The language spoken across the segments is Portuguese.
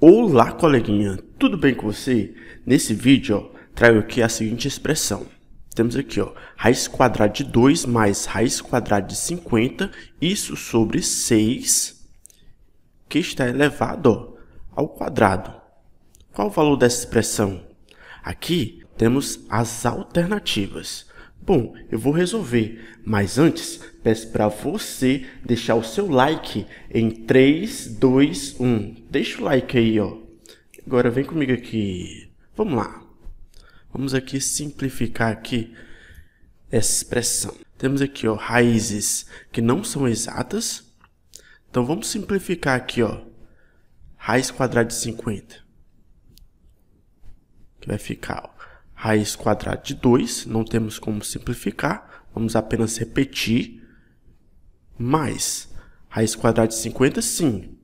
Olá, coleguinha, tudo bem com você? Nesse vídeo, ó, trago aqui a seguinte expressão. Temos aqui, ó, raiz quadrada de 2 mais raiz quadrada de 50, isso sobre 6, que está elevado ó, ao quadrado. Qual o valor dessa expressão? Aqui temos as alternativas. Bom, eu vou resolver, mas antes peço para você deixar o seu like em 3, 2, 1. Deixa o like aí, ó. Agora vem comigo aqui. Vamos lá. Vamos aqui simplificar aqui essa expressão. Temos aqui, ó, raízes que não são exatas. Então vamos simplificar aqui, ó. Raiz quadrada de 50. Que vai ficar, ó raiz quadrada de 2, não temos como simplificar, vamos apenas repetir, mais raiz quadrada de 50, sim.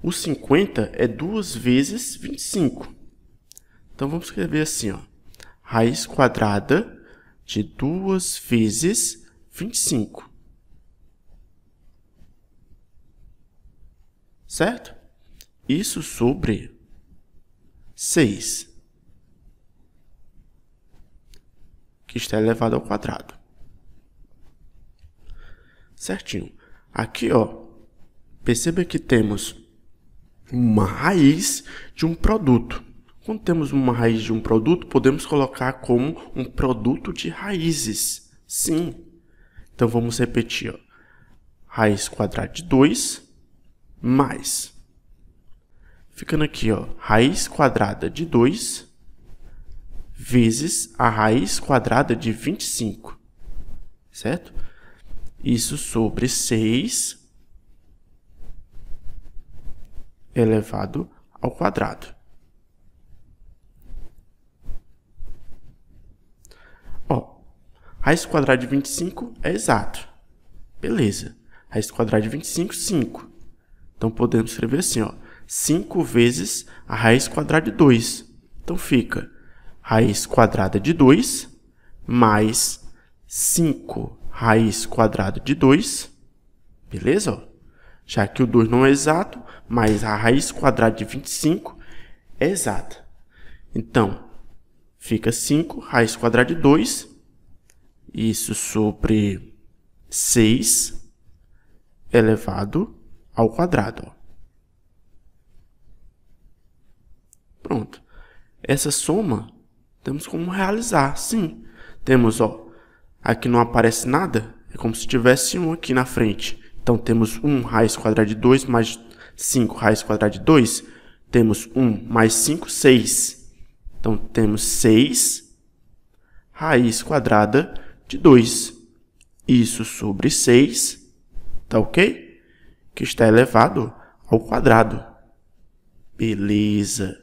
O 50 é 2 vezes 25. Então, vamos escrever assim, ó, raiz quadrada de 2 vezes 25. Certo? Isso sobre 6. que está elevado ao quadrado. Certinho. Aqui, ó, perceba que temos uma raiz de um produto. Quando temos uma raiz de um produto, podemos colocar como um produto de raízes. Sim. Então, vamos repetir. Ó. Raiz quadrada de 2 mais. Ficando aqui, ó, raiz quadrada de 2 vezes a raiz quadrada de 25, certo? Isso sobre 6 elevado ao quadrado. Ó, raiz quadrada de 25 é exato. Beleza. Raiz quadrada de 25, 5. Então, podemos escrever assim, ó. 5 vezes a raiz quadrada de 2. Então, fica raiz quadrada de 2, mais 5 raiz quadrada de 2, beleza? Já que o 2 não é exato, mas a raiz quadrada de 25 é exata. Então, fica 5 raiz quadrada de 2, isso sobre 6 elevado ao quadrado. Pronto. Essa soma temos como realizar, sim. Temos, ó, aqui não aparece nada, é como se tivesse um aqui na frente. Então temos 1 raiz quadrada de 2 mais 5 raiz quadrada de 2. Temos 1 mais 5, 6. Então temos 6 raiz quadrada de 2. Isso sobre 6, tá ok? Que está elevado ao quadrado. Beleza.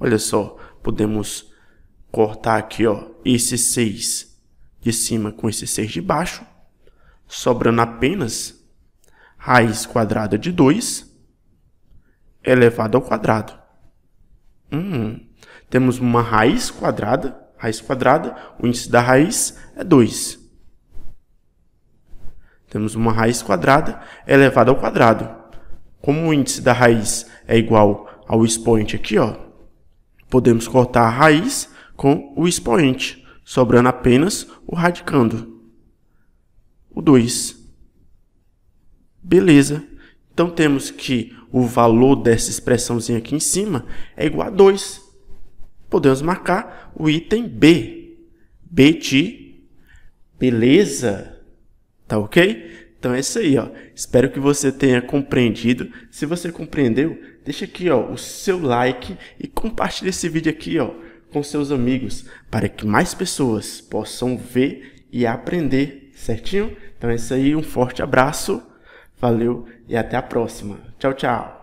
Olha só, podemos cortar aqui, ó, esse 6 de cima com esse 6 de baixo, sobrando apenas raiz quadrada de 2 elevado ao quadrado. Hum, temos uma raiz quadrada, raiz quadrada, o índice da raiz é 2. Temos uma raiz quadrada elevada ao quadrado. Como o índice da raiz é igual ao expoente aqui, ó, podemos cortar a raiz com o expoente, sobrando apenas o radicando. O 2. Beleza. Então temos que o valor dessa expressãozinha aqui em cima é igual a 2. Podemos marcar o item B. B de beleza. Tá ok? Então é isso aí, ó. Espero que você tenha compreendido. Se você compreendeu, deixa aqui, ó, o seu like e compartilha esse vídeo aqui, ó com seus amigos para que mais pessoas possam ver e aprender, certinho? Então é isso aí, um forte abraço, valeu e até a próxima. Tchau, tchau!